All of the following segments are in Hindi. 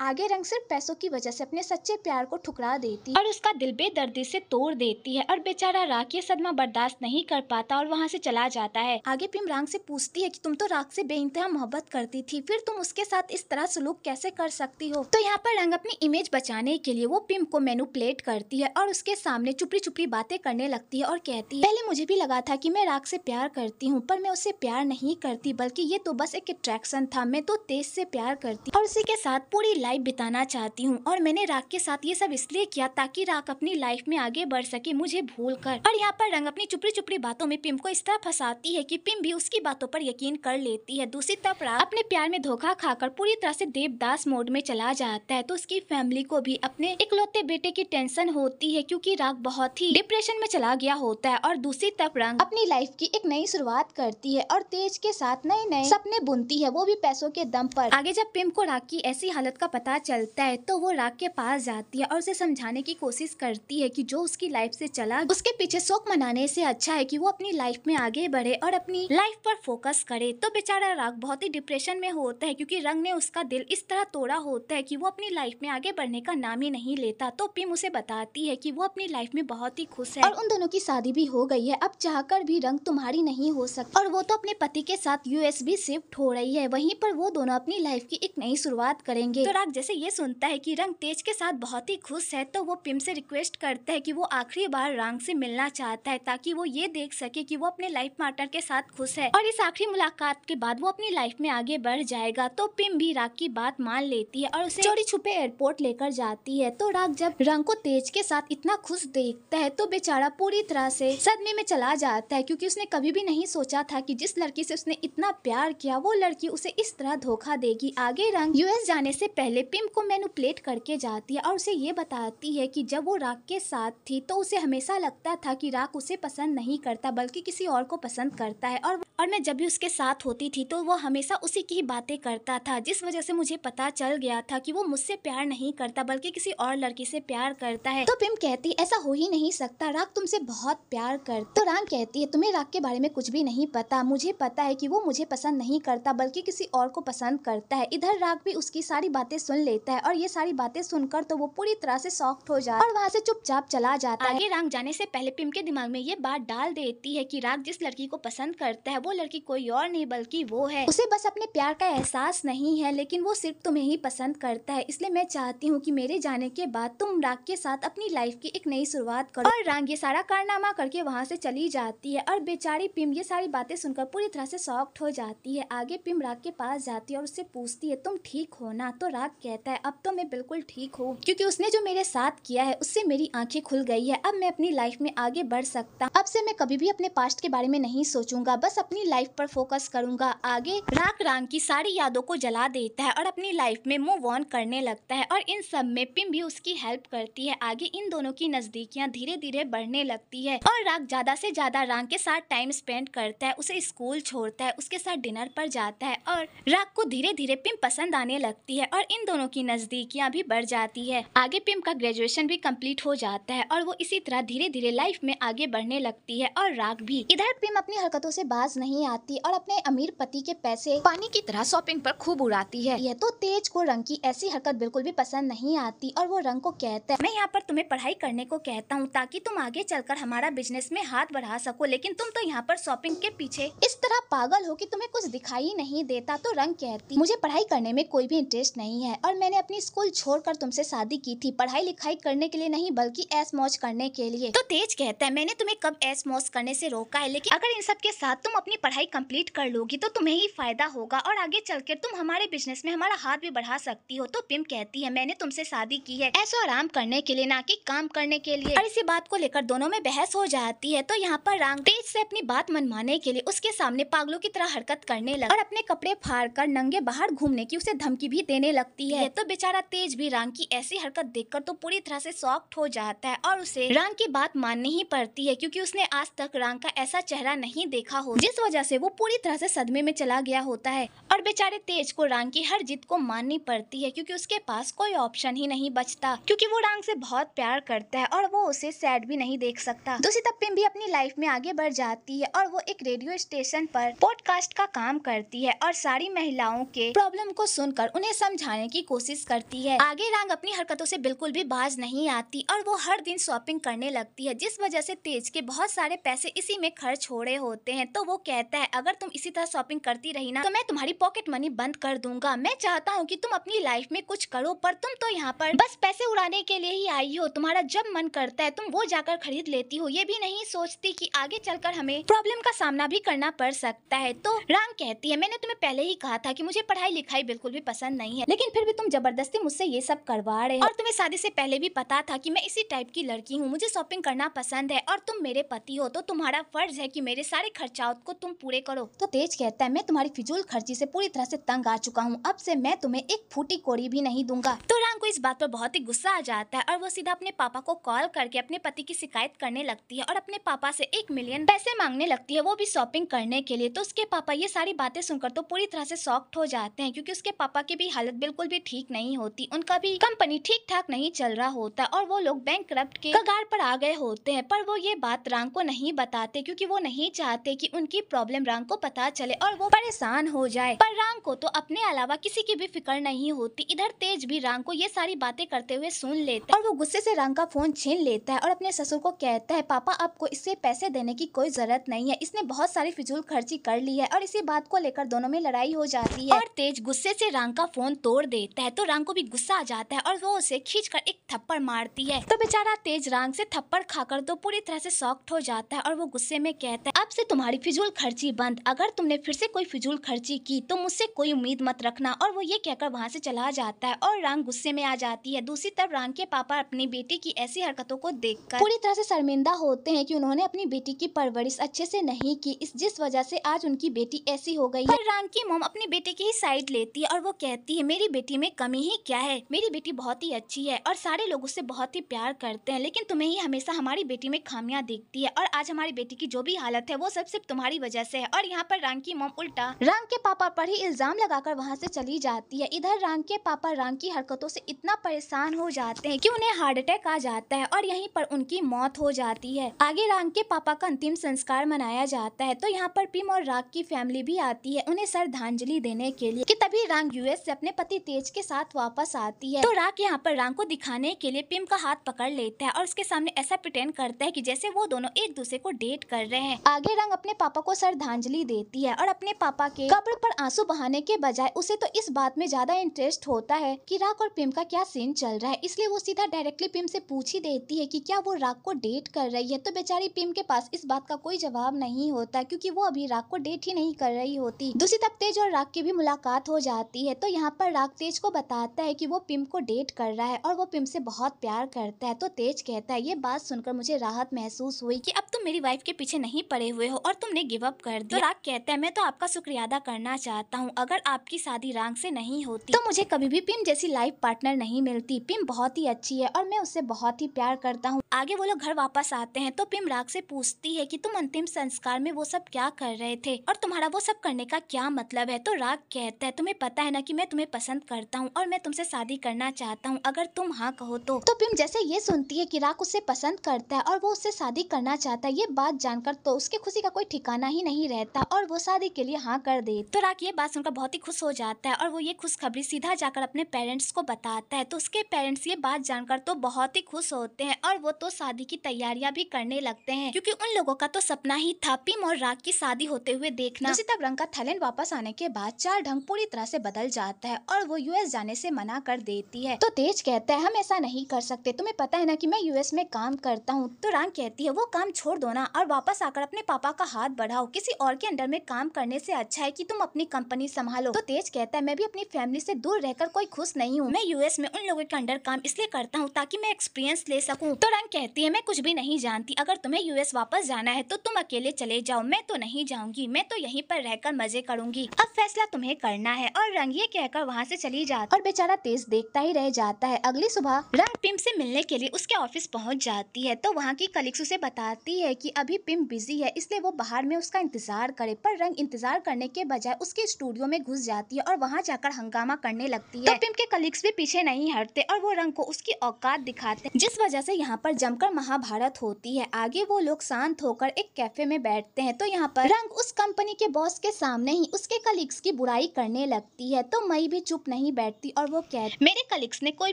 आगे रंग सिर्फ पैसों की वजह से अपने सच्चे प्यार को ठुकरा देती और उसका दिल बेदर्दी से तोड़ देती है और बेचारा राख ये सदमा बर्दाश्त नहीं कर पाता और वहाँ से चला जाता है आगे पिम रंग से पूछती है कि तुम तो राख से बेइंतहा मोहब्बत करती थी फिर तुम उसके साथ इस तरह सलूक कैसे कर सकती हो तो यहाँ पर रंग अपनी इमेज बचाने के लिए वो पिम को मैनुपलेट करती है और उसके सामने चुपड़ी चुपड़ी बातें करने लगती है और कहती है पहले मुझे भी लगा था की मैं राख से प्यार करती हूँ पर मैं उससे प्यार नहीं करती बल्कि ये तो बस एक अट्रैक्शन था मैं तो तेज से प्यार करती और उसी के साथ पूरी लाइफ बिताना चाहती हूँ और मैंने राग के साथ ये सब इसलिए किया ताकि राग अपनी लाइफ में आगे बढ़ सके मुझे भूल कर और यहाँ पर रंग अपनी चुपड़ी चुपड़ी बातों में पिम को इस तरह फंसाती है कि पिम भी उसकी बातों पर यकीन कर लेती है दूसरी तरफ राग अपने प्यार में धोखा खाकर पूरी तरह से देवदास मोड में चला जाता है तो उसकी फैमिली को भी अपने इकलौते बेटे की टेंशन होती है क्यूँकी राग बहुत ही डिप्रेशन में चला गया होता है और दूसरी तरफ रंग अपनी लाइफ की एक नई शुरुआत करती है और तेज के साथ नए नए सपने बुनती है वो भी पैसों के दम पर आगे जब पिम को राग की ऐसी हालत का पता चलता है तो वो राग के पास जाती है और उसे समझाने की कोशिश करती है कि जो उसकी लाइफ से चला उसके पीछे शोक मनाने से अच्छा है कि वो अपनी लाइफ में आगे बढ़े और अपनी लाइफ पर फोकस करे तो बेचारा राग बहुत ही डिप्रेशन में होता है क्योंकि रंग ने उसका दिल इस तरह तोड़ा होता है कि वो अपनी लाइफ में आगे बढ़ने का नाम ही नहीं लेता तो पिम उसे बताती है कि वो अपनी लाइफ में बहुत ही खुश है और उन दोनों की शादी भी हो गई है अब चाहकर भी रंग तुम्हारी नहीं हो सकती और वो तो अपने पति के साथ यूएस भी शिफ्ट हो रही है वहीं पर वो दोनों अपनी लाइफ की एक नई शुरुआत करेंगे तो राग बालक जैसे ये सुनता है कि रंग तेज के साथ बहुत ही खुश है तो वो पिम से रिक्वेस्ट करता है कि वो आखिरी बार रंग से मिलना चाहता है ताकि वो ये देख सके कि वो अपने लाइफ पार्टनर के साथ खुश है और इस आखिरी मुलाकात के बाद वो अपनी लाइफ में आगे बढ़ जाएगा तो पिम भी राग की बात मान लेती है और उसे चोरी छुपे एयरपोर्ट लेकर जाती है तो राग जब रंग को तेज के साथ इतना खुश देखता है तो बेचारा पूरी तरह से सदमे में चला जाता है क्योंकि उसने कभी भी नहीं सोचा था कि जिस लड़की से उसने इतना प्यार किया वो लड़की उसे इस तरह धोखा देगी आगे रंग यूएस जाने से पहले पहले पिम को मैनुपलेट करके जाती है और उसे ये बताती है कि जब वो राख के साथ थी तो उसे हमेशा लगता था कि राख उसे पसंद नहीं करता बल्कि किसी और को पसंद करता है और और मैं जब भी उसके साथ होती थी तो वो हमेशा उसी की ही बातें करता था जिस वजह से मुझे पता चल गया था कि वो मुझसे प्यार नहीं करता बल्कि किसी और लड़की से प्यार करता है तो पिम कहती ऐसा हो ही नहीं सकता राग तुमसे बहुत प्यार कर तो राम कहती है तुम्हें राग के बारे में कुछ भी नहीं पता मुझे पता है कि वो मुझे पसंद नहीं करता बल्कि किसी और को पसंद करता है इधर राग भी उसकी सारी बातें सुन लेता है और ये सारी बातें सुनकर तो वो पूरी तरह से सॉफ्ट हो जाता है और वहाँ से चुपचाप चला जाता है आगे रांग जाने से पहले पिम के दिमाग में ये बात डाल देती है की राग जिस लड़की को पसंद करता है वो लड़की कोई और नहीं बल्कि वो है उसे बस अपने प्यार का एहसास नहीं है लेकिन वो सिर्फ तुम्हें ही पसंद करता है इसलिए मैं चाहती हूँ की मेरे जाने के बाद तुम राग के साथ अपनी लाइफ की एक नई शुरुआत करो और राग ये सारा कारनामा करके वहाँ से चली जाती है और बेचारी पिम ये सारी बातें सुनकर पूरी तरह से सॉफ्ट हो जाती है आगे पिम राग के पास जाती है और उससे पूछती है तुम ठीक हो ना तो राग बात कहता है अब तो मैं बिल्कुल ठीक हूँ क्योंकि उसने जो मेरे साथ किया है उससे मेरी आंखें खुल गई है अब मैं अपनी लाइफ में आगे बढ़ सकता अब से मैं कभी भी अपने पास्ट के बारे में नहीं सोचूंगा बस अपनी लाइफ पर फोकस करूंगा आगे राक राम की सारी यादों को जला देता है और अपनी लाइफ में मूव ऑन करने लगता है और इन सब में पिम भी उसकी हेल्प करती है आगे इन दोनों की नजदीकियाँ धीरे धीरे बढ़ने लगती है और राग ज्यादा ऐसी ज्यादा रांग के साथ टाइम स्पेंड करता है उसे स्कूल छोड़ता है उसके साथ डिनर पर जाता है और राग को धीरे धीरे पिम पसंद आने लगती है और इन इन दोनों की नज़दीकियाँ भी बढ़ जाती है आगे पिम का ग्रेजुएशन भी कम्प्लीट हो जाता है और वो इसी तरह धीरे धीरे लाइफ में आगे बढ़ने लगती है और राग भी इधर पिम अपनी हरकतों से बाज नहीं आती और अपने अमीर पति के पैसे पानी की तरह शॉपिंग पर खूब उड़ाती है यह तो तेज को रंग की ऐसी हरकत बिल्कुल भी पसंद नहीं आती और वो रंग को कहता है मैं यहाँ पर तुम्हें पढ़ाई करने को कहता हूँ ताकि तुम आगे चलकर हमारा बिजनेस में हाथ बढ़ा सको लेकिन तुम तो यहाँ पर शॉपिंग के पीछे इस तरह पागल हो कि तुम्हें कुछ दिखाई नहीं देता तो रंग कहती मुझे पढ़ाई करने में कोई भी इंटरेस्ट नहीं है है और मैंने अपनी स्कूल छोड़कर तुमसे शादी की थी पढ़ाई लिखाई करने के लिए नहीं बल्कि ऐस मौज करने के लिए तो तेज कहता है मैंने तुम्हें कब ऐस मौज करने से रोका है लेकिन अगर इन सब के साथ तुम अपनी पढ़ाई कंप्लीट कर लोगी तो तुम्हें ही फायदा होगा और आगे कर तुम हमारे बिजनेस में हमारा हाथ भी बढ़ा सकती हो तो पिम कहती है मैंने तुमसे शादी की है ऐसा आराम करने के लिए ना कि काम करने के लिए और इसी बात को लेकर दोनों में बहस हो जाती है तो यहाँ पर रंग तेज से अपनी बात मनवाने के लिए उसके सामने पागलों की तरह हरकत करने लगा और अपने कपड़े फाड़ कर नंगे बाहर घूमने की उसे धमकी भी देने लगती करती है तो बेचारा तेज भी रंग की ऐसी हरकत देखकर तो पूरी तरह से सॉफ्ट हो जाता है और उसे रंग की बात माननी ही पड़ती है क्योंकि उसने आज तक रंग का ऐसा चेहरा नहीं देखा हो जिस वजह से वो पूरी तरह से सदमे में चला गया होता है और बेचारे तेज को रंग की हर जीत को माननी पड़ती है क्यूँकी उसके पास कोई ऑप्शन ही नहीं बचता क्योंकि वो रंग से बहुत प्यार करता है और वो उसे सैड भी नहीं देख सकता दूसरी तपिम भी अपनी लाइफ में आगे बढ़ जाती है और वो एक रेडियो स्टेशन पर पॉडकास्ट का काम करती है और सारी महिलाओं के प्रॉब्लम को सुनकर उन्हें समझाने करने की कोशिश करती है आगे रंग अपनी हरकतों से बिल्कुल भी बाज नहीं आती और वो हर दिन शॉपिंग करने लगती है जिस वजह से तेज के बहुत सारे पैसे इसी में खर्च हो रहे होते हैं तो वो कहता है अगर तुम इसी तरह शॉपिंग करती रही ना तो मैं तुम्हारी पॉकेट मनी बंद कर दूंगा मैं चाहता हूँ की तुम अपनी लाइफ में कुछ करो पर तुम तो यहाँ पर बस पैसे उड़ाने के लिए ही आई हो तुम्हारा जब मन करता है तुम वो जाकर खरीद लेती हो ये भी नहीं सोचती कि आगे चलकर हमें प्रॉब्लम का सामना भी करना पड़ सकता है तो रंग कहती है मैंने तुम्हें पहले ही कहा था की मुझे पढ़ाई लिखाई बिल्कुल भी पसंद नहीं है लेकिन फिर भी तुम जबरदस्ती मुझसे ये सब करवा रहे हो और तुम्हें शादी से पहले भी पता था कि मैं इसी टाइप की लड़की हूँ मुझे शॉपिंग करना पसंद है और तुम मेरे पति हो तो तुम्हारा फर्ज है की मेरे सारे खर्चाओं को तुम पूरे करो तो तेज कहता है मैं तुम्हारी फिजूल खर्ची ऐसी पूरी तरह ऐसी तंग आ चुका हूँ अब से मैं तुम्हें एक फूटी कोड़ी भी नहीं दूंगा तो राम को इस बात आरोप बहुत ही गुस्सा आ जाता है और वो सीधा अपने पापा को कॉल करके अपने पति की शिकायत करने लगती है और अपने पापा ऐसी एक मिलियन पैसे मांगने लगती है वो भी शॉपिंग करने के लिए तो उसके पापा ये सारी बातें सुनकर तो पूरी तरह ऐसी सॉफ्ट हो जाते हैं क्यूँकी उसके पापा की भी हालत बिल्कुल भी ठीक नहीं होती उनका भी कंपनी ठीक ठाक नहीं चल रहा होता और वो लोग बैंक करप्ट के कगार पर आ गए होते हैं पर वो ये बात रंग को नहीं बताते क्योंकि वो नहीं चाहते कि उनकी प्रॉब्लम रंग को पता चले और वो परेशान हो जाए पर रंग को तो अपने अलावा किसी की भी फिक्र नहीं होती इधर तेज भी रंग को ये सारी बातें करते हुए सुन लेते और वो गुस्से से रंग का फोन छीन लेता है और अपने ससुर को कहता है पापा आपको इससे पैसे देने की कोई जरूरत नहीं है इसने बहुत सारी फिजूल खर्ची कर ली है और इसी बात को लेकर दोनों में लड़ाई हो जाती है और तेज गुस्से से रंग का फोन तोड़ दे देता है तो रंग को भी गुस्सा आ जाता है और वो उसे खींच कर एक थप्पड़ मारती है तो बेचारा तेज रंग से थप्पड़ खाकर तो पूरी तरह से सॉक्ट हो जाता है और वो गुस्से में कहता है अब से तुम्हारी फिजूल खर्ची बंद अगर तुमने फिर से कोई फिजूल खर्ची की तो मुझसे कोई उम्मीद मत रखना और वो ये कहकर वहाँ से चला जाता है और रंग गुस्से में आ जाती है दूसरी तरफ रंग के पापा अपनी बेटी की ऐसी हरकतों को देख पूरी तरह से शर्मिंदा होते हैं की उन्होंने अपनी बेटी की परवरिश अच्छे से नहीं की इस जिस वजह से आज उनकी बेटी ऐसी हो गई है रंग की मोम अपनी बेटी की ही साइड लेती है और वो कहती है मेरी बेटी में कमी ही क्या है मेरी बेटी बहुत ही अच्छी है और सारे लोग उससे बहुत ही प्यार करते हैं लेकिन तुम्हें ही हमेशा हमारी बेटी में खामियां देखती है और आज हमारी बेटी की जो भी हालत है वो सब सिर्फ तुम्हारी वजह से है और यहाँ पर रांग की मोम उल्टा रांग के पापा पर ही इल्जाम लगाकर वहाँ से चली जाती है इधर रांग के पापा रांग की हरकतों से इतना परेशान हो जाते हैं की उन्हें हार्ट अटैक आ जाता है और यहीं पर उनकी मौत हो जाती है आगे रांग के पापा का अंतिम संस्कार मनाया जाता है तो यहाँ पर पिम और राग की फैमिली भी आती है उन्हें श्रद्धांजलि देने के लिए कि तभी रांग यूएस से अपने पति तेज के साथ वापस आती है तो राग यहाँ पर राम को दिखाने के लिए पिम का हाथ पकड़ लेता है और उसके सामने ऐसा प्रिटेंड करता है कि जैसे वो दोनों एक दूसरे को डेट कर रहे हैं आगे रंग अपने पापा को श्रद्धांजलि देती है और अपने पापा के कब्र पर आंसू बहाने के बजाय उसे तो इस बात में ज्यादा इंटरेस्ट होता है कि राग और पिम का क्या सीन चल रहा है इसलिए वो सीधा डायरेक्टली पिम से पूछ ही देती है कि क्या वो राग को डेट कर रही है तो बेचारी पिम के पास इस बात का कोई जवाब नहीं होता क्योंकि वो अभी राग को डेट ही नहीं कर रही होती दूसरी तरफ तेज और राग की भी मुलाकात हो जाती है तो यहाँ पर राग तेज को बताता है कि वो पिम को डेट कर रहा है और वो पिम से बहुत प्यार करता है तो तेज कहता है ये बात सुनकर मुझे राहत महसूस हुई कि अब तुम मेरी वाइफ के पीछे नहीं पड़े हुए हो और तुमने गिव अप कर दिया तो राग कहता है मैं तो आपका शुक्रिया अदा करना चाहता हूँ अगर आपकी शादी राग से नहीं होती तो मुझे कभी भी पिम जैसी लाइफ पार्टनर नहीं मिलती पिम बहुत ही अच्छी है और मैं उससे बहुत ही प्यार करता हूँ आगे वो लोग घर वापस आते हैं तो पिम राग से पूछती है की तुम अंतिम संस्कार में वो सब क्या कर रहे थे और तुम्हारा वो सब करने का क्या मतलब है तो राग कहता है तुम्हें पता है ना कि मैं तुम्हें पसंद करता हूँ और मैं तुमसे शादी करना चाहता हूँ अगर तुम हाँ कहो तो, तो पिम जैसे ये सुनती है कि राख उसे पसंद करता है और वो उससे शादी करना चाहता है ये बात जानकर तो उसकी खुशी का कोई ठिकाना ही नहीं रहता और वो शादी के लिए हाँ कर दे तो राख ये बात सुनकर बहुत ही खुश हो जाता है और वो ये खुशखबरी सीधा जाकर अपने पेरेंट्स को बताता है तो उसके पेरेंट्स ये बात जानकर तो बहुत ही खुश होते हैं और वो तो शादी की तैयारियां भी करने लगते हैं क्योंकि उन लोगों का तो सपना ही था पिम और राग की शादी होते हुए देखना उसी तब रंग का थैलेंट वापस आने के बाद चार ढंग पूरी तरह से बदल जाता है और वो यूएस जाने से मना कर देती है तो तेज कहता है हम ऐसा नहीं कर सकते तुम्हें पता है ना कि मैं यूएस में काम करता हूँ तो रांग कहती है वो काम छोड़ दो ना और वापस आकर अपने पापा का हाथ बढ़ाओ किसी और के अंडर में काम करने से अच्छा है कि तुम अपनी कंपनी संभालो तो तेज कहता है मैं भी अपनी फैमिली से दूर रहकर कोई खुश नहीं हूँ मैं यूएस में उन लोगों के अंडर काम इसलिए करता हूँ ताकि मैं एक्सपीरियंस ले सकूँ तो रंग कहती है मैं कुछ भी नहीं जानती अगर तुम्हें यूएस वापस जाना है तो तुम अकेले चले जाओ मैं तो नहीं जाऊंगी मैं तो यहीं पर रहकर मजे करूंगी अब फैसला तुम्हें करना है और रंग ये कहकर वहाँ से चली जाती और बेचारा तेज देखता ही रह जाता है अगली सुबह रात पिम से मिलने के लिए उसके ऑफिस पहुंच जाती है तो वहाँ की कलिक्स उसे बताती है कि अभी पिम बिजी है इसलिए वो बाहर में उसका इंतजार करे पर रंग इंतजार करने के बजाय उसके स्टूडियो में घुस जाती है और वहाँ जाकर हंगामा करने लगती है तो पिम के कलिक्स भी पीछे नहीं हटते और वो रंग को उसकी औकात दिखाते जिस वजह से यहाँ पर जमकर महाभारत होती है आगे वो लोग शांत होकर एक कैफे में बैठते हैं तो यहाँ पर रंग उस कंपनी के बॉस के सामने ही उसके कलिक्स की बुराई करने लगती है तो मई भी चुप नहीं नहीं बैठती और वो कह मेरे कलिक्स ने कोई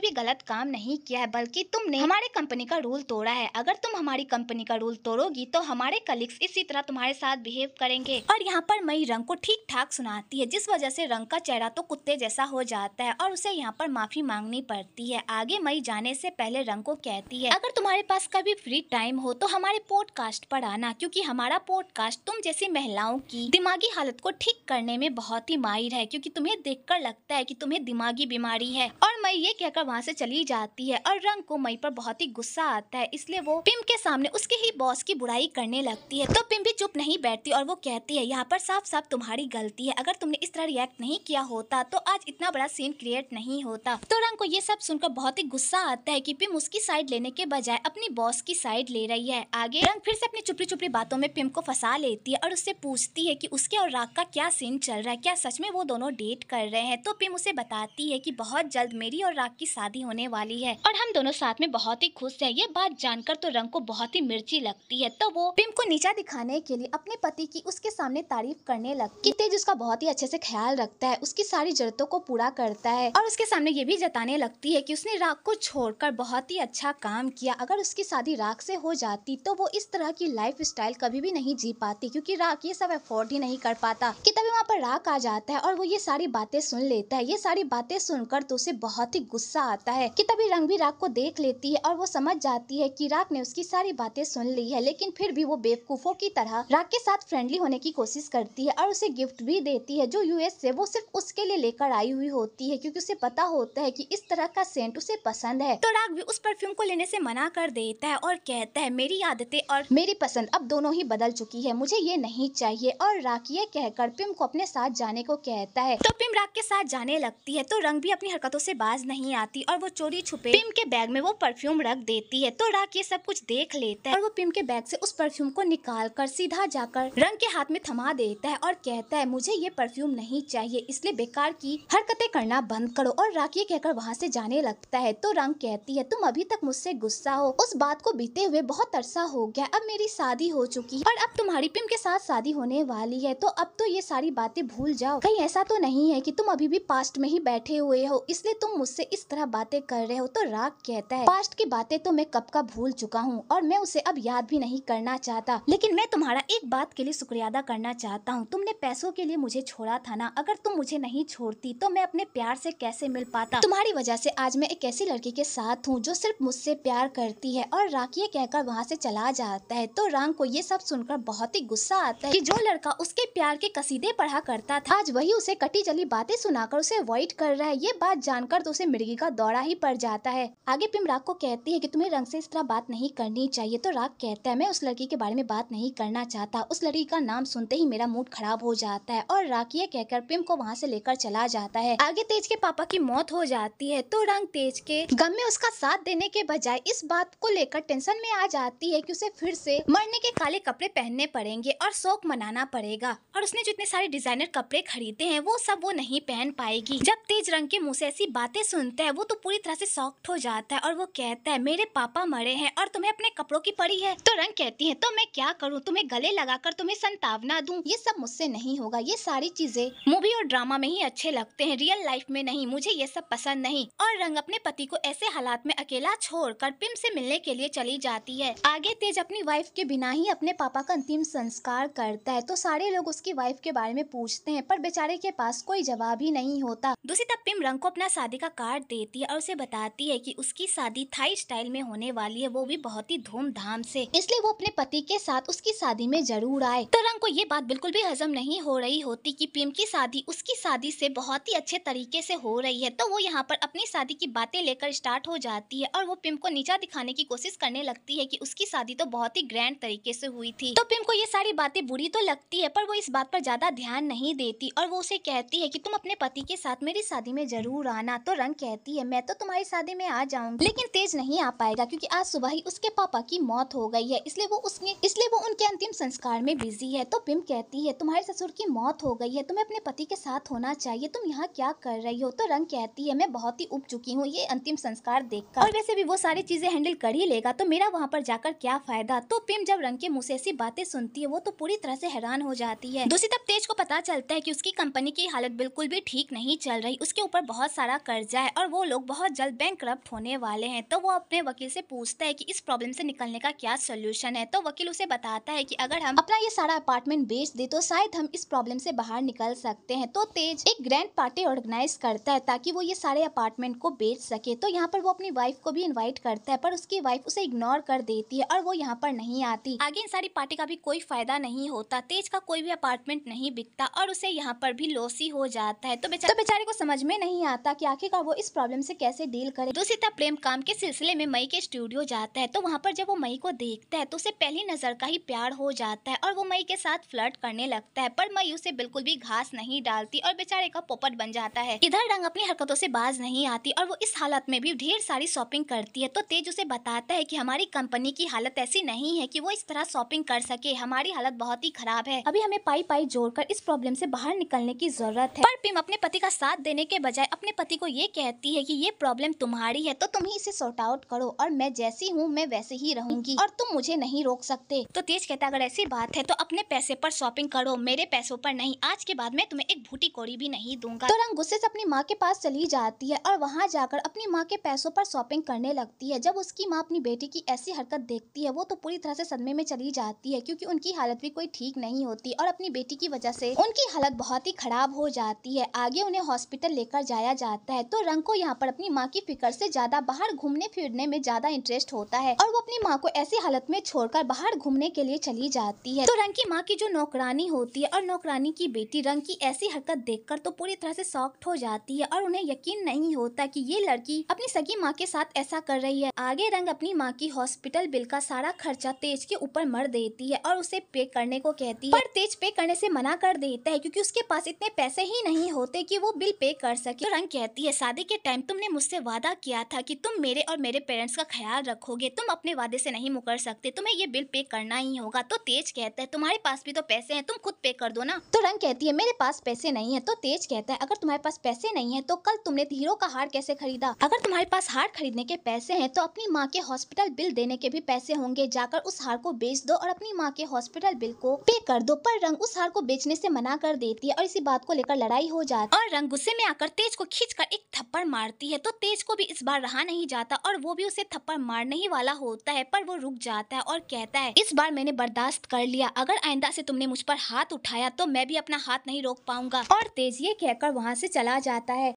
भी गलत काम नहीं किया है बल्कि तुमने हमारे कंपनी का रूल तोड़ा है अगर तुम हमारी कंपनी का रूल तोड़ोगी तो हमारे कलिक्स इसी तरह तुम्हारे साथ बिहेव करेंगे और यहाँ पर मई रंग को ठीक ठाक सुनाती है जिस वजह से रंग का चेहरा तो कुत्ते जैसा हो जाता है और उसे यहाँ पर माफी मांगनी पड़ती है आगे मई जाने से पहले रंग को कहती है अगर तुम्हारे पास कभी फ्री टाइम हो तो हमारे पॉडकास्ट पर आना क्योंकि हमारा पॉडकास्ट तुम जैसी महिलाओं की दिमागी हालत को ठीक करने में बहुत ही माहिर है क्योंकि तुम्हें देखकर लगता है कि तुम्हें में दिमागी बीमारी है और मई ये कहकर वहाँ से चली जाती है और रंग को मई पर बहुत ही गुस्सा आता है इसलिए वो पिम के सामने उसके ही बॉस की बुराई करने लगती है तो पिम भी चुप नहीं बैठती और वो कहती है यहाँ पर साफ साफ तुम्हारी गलती है अगर तुमने इस तरह रिएक्ट नहीं किया होता तो आज इतना बड़ा सीन क्रिएट नहीं होता तो रंग को ये सब सुनकर बहुत ही गुस्सा आता है की पिम उसकी साइड लेने के बजाय अपनी बॉस की साइड ले रही है आगे रंग फिर से अपनी चुपड़ी चुपड़ी बातों में पिम को फंसा लेती है और उससे पूछती है की उसके और राग का क्या सीन चल रहा है क्या सच में वो दोनों डेट कर रहे हैं तो पिम उसे बताती है कि बहुत जल्द मेरी और राग की शादी होने वाली है और हम दोनों साथ में बहुत ही खुश है ये बात जानकर तो रंग को बहुत ही मिर्ची लगती है तो वो पिम को नीचा दिखाने के लिए अपने पति की उसके सामने तारीफ करने लगती तेज उसका बहुत ही अच्छे से ख्याल रखता है उसकी सारी जरूरतों को पूरा करता है और उसके सामने ये भी जताने लगती है की उसने राग को छोड़कर बहुत ही अच्छा काम किया अगर उसकी शादी राग से हो जाती तो वो इस तरह की लाइफ स्टाइल कभी भी नहीं जी पाती क्योंकि राग ये सब अफोर्ड ही नहीं कर पाता कि तभी वहाँ पर राग आ जाता है और वो ये सारी बातें सुन लेता है ये सारी बातें सुनकर तो उसे बहुत ही गुस्सा आता है कि तभी रंगवीर राग को देख लेती है और वो समझ जाती है कि राग ने उसकी सारी बातें सुन ली है लेकिन फिर भी वो बेवकूफों की तरह राग के साथ फ्रेंडली होने की कोशिश करती है और उसे गिफ्ट भी देती है जो यूएस से वो सिर्फ उसके लिए लेकर आई हुई होती है क्यूँकी उसे पता होता है की इस तरह का सेंट उसे पसंद है तो राग भी उस परफ्यूम को लेने ऐसी मना कर देता है और कहता है मेरी आदतें और मेरी पसंद अब दोनों ही बदल चुकी है मुझे ये नहीं चाहिए और राग ये कहकर पिम को अपने साथ जाने को कहता है तो पिम राग के साथ जाने लगता लगती है तो रंग भी अपनी हरकतों से बाज नहीं आती और वो चोरी छुपे पिम के बैग में वो परफ्यूम रख देती है तो रंग ये सब कुछ देख लेता है और वो पिम के बैग से उस परफ्यूम को निकाल कर सीधा जाकर रंग के हाथ में थमा देता है और कहता है मुझे ये परफ्यूम नहीं चाहिए इसलिए बेकार की हरकतें करना बंद करो और राग ये कहकर वहाँ से जाने लगता है तो रंग कहती है तुम अभी तक मुझसे गुस्सा हो उस बात को बीते हुए बहुत अरसा हो गया अब मेरी शादी हो चुकी है और अब तुम्हारी पिम के साथ शादी होने वाली है तो अब तो ये सारी बातें भूल जाओ कहीं ऐसा तो नहीं है की तुम अभी भी पास्ट में में ही बैठे हुए हो इसलिए तुम मुझसे इस तरह बातें कर रहे हो तो राग कहता है पास्ट की बातें तो मैं कब का भूल चुका हूँ और मैं उसे अब याद भी नहीं करना चाहता लेकिन मैं तुम्हारा एक बात के लिए शुक्रिया अदा करना चाहता हूँ तुमने पैसों के लिए मुझे छोड़ा था ना अगर तुम मुझे नहीं छोड़ती तो मैं अपने प्यार से कैसे मिल पाता तुम्हारी वजह से आज मैं एक ऐसी लड़की के साथ हूँ जो सिर्फ मुझसे प्यार करती है और राखिया कहकर वहाँ से चला जाता है तो रांग को ये सब सुनकर बहुत ही गुस्सा आता है कि जो लड़का उसके प्यार के कसीदे पढ़ा करता था आज वही उसे कटी जली बातें सुनाकर उसे अवॉइड कर रहा है ये बात जानकर तो उसे मिर्गी का दौरा ही पड़ जाता है आगे पिम राग को कहती है कि तुम्हें रंग से इस तरह बात नहीं करनी चाहिए तो राग कहता है मैं उस लड़की के बारे में बात नहीं करना चाहता उस लड़की का नाम सुनते ही मेरा मूड खराब हो जाता है और राग ये कहकर पिम को वहाँ से लेकर चला जाता है आगे तेज के पापा की मौत हो जाती है तो रंग तेज के गम में उसका साथ देने के बजाय इस बात को लेकर टेंशन में आ जाती है की उसे फिर से मरने के काले कपड़े पहनने पड़ेंगे और शोक मनाना पड़ेगा और उसने जितने सारे डिजाइनर कपड़े खरीदे हैं वो सब वो नहीं पहन पाएगी जब तेज रंग के मुंह से ऐसी बातें सुनता है वो तो पूरी तरह से सॉफ्ट हो जाता है और वो कहता है मेरे पापा मरे हैं और तुम्हें अपने कपड़ों की पड़ी है तो रंग कहती है तो मैं क्या करूँ तुम्हें गले लगाकर तुम्हें संतावना दूँ ये सब मुझसे नहीं होगा ये सारी चीजें मूवी और ड्रामा में ही अच्छे लगते हैं रियल लाइफ में नहीं मुझे ये सब पसंद नहीं और रंग अपने पति को ऐसे हालात में अकेला छोड़ कर पिम से मिलने के लिए चली जाती है आगे तेज अपनी वाइफ के बिना ही अपने पापा का अंतिम संस्कार करता है तो सारे लोग उसकी वाइफ के बारे में पूछते हैं पर बेचारे के पास कोई जवाब ही नहीं होता दूसरी तब पिम रंग को अपना शादी का कार्ड देती है और उसे बताती है कि उसकी शादी थाई स्टाइल में होने वाली है वो भी बहुत ही धूमधाम से इसलिए वो अपने पति के साथ उसकी शादी में जरूर आए तो रंग को ये बात बिल्कुल भी हजम नहीं हो रही होती कि पिम की शादी उसकी शादी से बहुत ही अच्छे तरीके से हो रही है तो वो यहाँ पर अपनी शादी की बातें लेकर स्टार्ट हो जाती है और वो पिम को नीचा दिखाने की कोशिश करने लगती है की उसकी शादी तो बहुत ही ग्रैंड तरीके से हुई थी तो पिम को ये सारी बातें बुरी तो लगती है पर वो इस बात पर ज्यादा ध्यान नहीं देती और वो उसे कहती है की तुम अपने पति के साथ मेरी शादी में जरूर आना तो रंग कहती है मैं तो तुम्हारी शादी में आ जाऊंगी लेकिन तेज नहीं आ पाएगा क्योंकि आज सुबह ही उसके पापा की मौत हो गई है इसलिए वो उसने इसलिए वो उनके अंतिम संस्कार में बिजी है तो पिम कहती है तुम्हारे ससुर की मौत हो गई है तुम्हें अपने पति के साथ होना चाहिए तुम यहाँ क्या कर रही हो तो रंग कहती है मैं बहुत ही उप चुकी हूँ ये अंतिम संस्कार देखकर और वैसे भी वो सारी चीजें हैंडल कर ही लेगा तो मेरा वहाँ पर जाकर क्या फायदा तो पिम जब रंग के मुँह से ऐसी बातें सुनती है वो तो पूरी तरह से हैरान हो जाती है दूसरी तरफ तेज को पता चलता है की उसकी कंपनी की हालत बिल्कुल भी ठीक नहीं चल चल रही उसके ऊपर बहुत सारा कर्जा है और वो लोग बहुत जल्द बैंक होने वाले हैं तो वो अपने वकील से पूछता है कि इस प्रॉब्लम से निकलने का क्या सोल्यूशन है तो वकील उसे बताता है कि अगर हम अपना ये सारा अपार्टमेंट बेच दे तो शायद हम इस प्रॉब्लम से बाहर निकल सकते हैं तो तेज एक ग्रैंड पार्टी ऑर्गेनाइज करता है ताकि वो ये सारे अपार्टमेंट को बेच सके तो यहाँ पर वो अपनी वाइफ को भी इन्वाइट करता है पर उसकी वाइफ उसे इग्नोर कर देती है और वो यहाँ पर नहीं आती आगे इन सारी पार्टी का भी कोई फायदा नहीं होता तेज का कोई भी अपार्टमेंट नहीं बिकता और उसे यहाँ पर भी लोसी हो जाता है तो तो बेचारा बिहारी को समझ में नहीं आता कि आखिरकार वो इस प्रॉब्लम से कैसे डील करे दूसरी तरफ प्रेम काम के सिलसिले में मई के स्टूडियो जाता है तो वहाँ पर जब वो मई को देखता है तो उसे पहली नजर का ही प्यार हो जाता है और वो मई के साथ फ्लर्ट करने लगता है पर मई उसे बिल्कुल भी घास नहीं डालती और बेचारे का पोपट बन जाता है इधर रंग अपनी हरकतों से बाज नहीं आती और वो इस हालत में भी ढेर सारी शॉपिंग करती है तो तेज उसे बताता है की हमारी कंपनी की हालत ऐसी नहीं है की वो इस तरह शॉपिंग कर सके हमारी हालत बहुत ही खराब है अभी हमें पाई पाई जोड़ इस प्रॉब्लम ऐसी बाहर निकलने की जरूरत है पर पिम अपने पति का साथ देने के बजाय अपने पति को ये कहती है कि ये प्रॉब्लम तुम्हारी है तो तुम ही इसे सॉर्ट आउट करो और मैं जैसी हूँ मैं वैसे ही रहूंगी और तुम मुझे नहीं रोक सकते तो तेज कहता अगर ऐसी बात है तो अपने पैसे पर शॉपिंग करो मेरे पैसों पर नहीं आज के बाद मैं तुम्हें एक भूटी कोड़ी भी नहीं दूंगा तो रंग गुस्से से अपनी माँ के पास चली जाती है और वहाँ जाकर अपनी माँ के पैसों पर शॉपिंग करने लगती है जब उसकी माँ अपनी बेटी की ऐसी हरकत देखती है वो तो पूरी तरह से सदमे में चली जाती है क्योंकि उनकी हालत भी कोई ठीक नहीं होती और अपनी बेटी की वजह से उनकी हालत बहुत ही खराब हो जाती है आगे उन्हें हॉस्पिटल लेकर जाया जाता है तो रंग को यहाँ पर अपनी माँ की फिक्र से ज्यादा बाहर घूमने फिरने में ज्यादा इंटरेस्ट होता है और वो अपनी माँ को ऐसी हालत में छोड़कर बाहर घूमने के लिए चली जाती है तो रंग की माँ की जो नौकरानी होती है और नौकरानी की बेटी रंग की ऐसी हरकत कर तो पूरी तरह से सॉफ्ट हो जाती है और उन्हें यकीन नहीं होता की ये लड़की अपनी सगी माँ के साथ ऐसा कर रही है आगे रंग अपनी माँ की हॉस्पिटल बिल का सारा खर्चा तेज के ऊपर मर देती है और उसे पे करने को कहती है पर तेज पे करने से मना कर देता है क्योंकि उसके पास इतने पैसे ही नहीं होते कि वो बिल बिल पे कर सके तो रंग कहती है शादी के टाइम तुमने मुझसे वादा किया था कि तुम मेरे और मेरे पेरेंट्स का ख्याल रखोगे तुम अपने वादे से नहीं मुकर सकते तुम्हें ये बिल पे करना ही होगा तो तेज कहता है तुम्हारे पास भी तो पैसे हैं तुम खुद पे कर दो ना तो रंग कहती है मेरे पास पैसे नहीं है तो तेज कहता है अगर तुम्हारे पास पैसे नहीं है तो कल तुमने हीरो का हार कैसे खरीदा अगर तुम्हारे पास हार खरीदने के पैसे है तो अपनी माँ के हॉस्पिटल बिल देने के भी पैसे होंगे जाकर उस हार को बेच दो और अपनी माँ के हॉस्पिटल बिल को पे कर दो पर रंग उस हार को बेचने से मना कर देती है और इसी बात को लेकर लड़ाई हो जाती है और रंग गुस्से में आकर तेज को खींचकर एक थप्पड़ मारती है तो तेज को भी इस बार रहा नहीं जाता और वो भी उसे थप्पड़ मारने ही वाला होता है पर वो रुक जाता है और कहता है इस बार मैंने बर्दाश्त कर लिया अगर आइंदा से तुमने मुझ पर हाथ उठाया तो मैं भी अपना हाथ नहीं रोक पाऊंगा और तेज ये कहकर वहाँ से चला जाता है